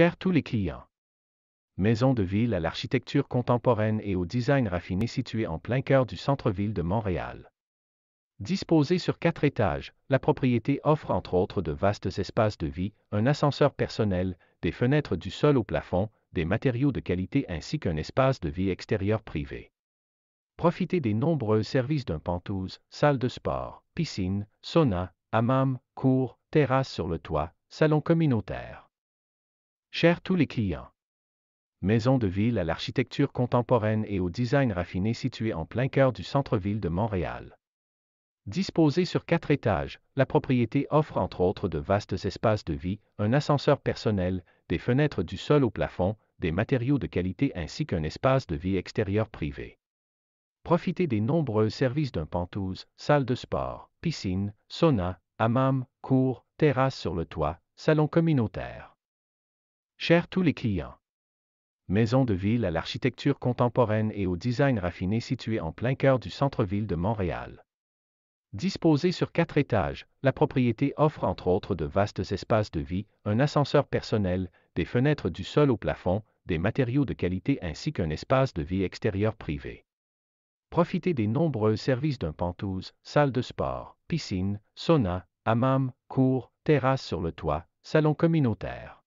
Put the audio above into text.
Chers tous les clients. Maison de ville à l'architecture contemporaine et au design raffiné située en plein cœur du centre-ville de Montréal. Disposée sur quatre étages, la propriété offre entre autres de vastes espaces de vie, un ascenseur personnel, des fenêtres du sol au plafond, des matériaux de qualité ainsi qu'un espace de vie extérieur privé. Profitez des nombreux services d'un pantouse, salle de sport, piscine, sauna, hammam, cours, terrasse sur le toit, salon communautaire. Chers tous les clients. Maison de ville à l'architecture contemporaine et au design raffiné située en plein cœur du centre-ville de Montréal. Disposée sur quatre étages, la propriété offre entre autres de vastes espaces de vie, un ascenseur personnel, des fenêtres du sol au plafond, des matériaux de qualité ainsi qu'un espace de vie extérieur privé. Profitez des nombreux services d'un pantouse, salle de sport, piscine, sauna, hammam, cours, terrasse sur le toit, salon communautaire. Chers tous les clients. Maison de ville à l'architecture contemporaine et au design raffiné situé en plein cœur du centre-ville de Montréal. Disposée sur quatre étages, la propriété offre entre autres de vastes espaces de vie, un ascenseur personnel, des fenêtres du sol au plafond, des matériaux de qualité ainsi qu'un espace de vie extérieur privé. Profitez des nombreux services d'un pantouse, salle de sport, piscine, sauna, hammam, cours, terrasse sur le toit, salon communautaire.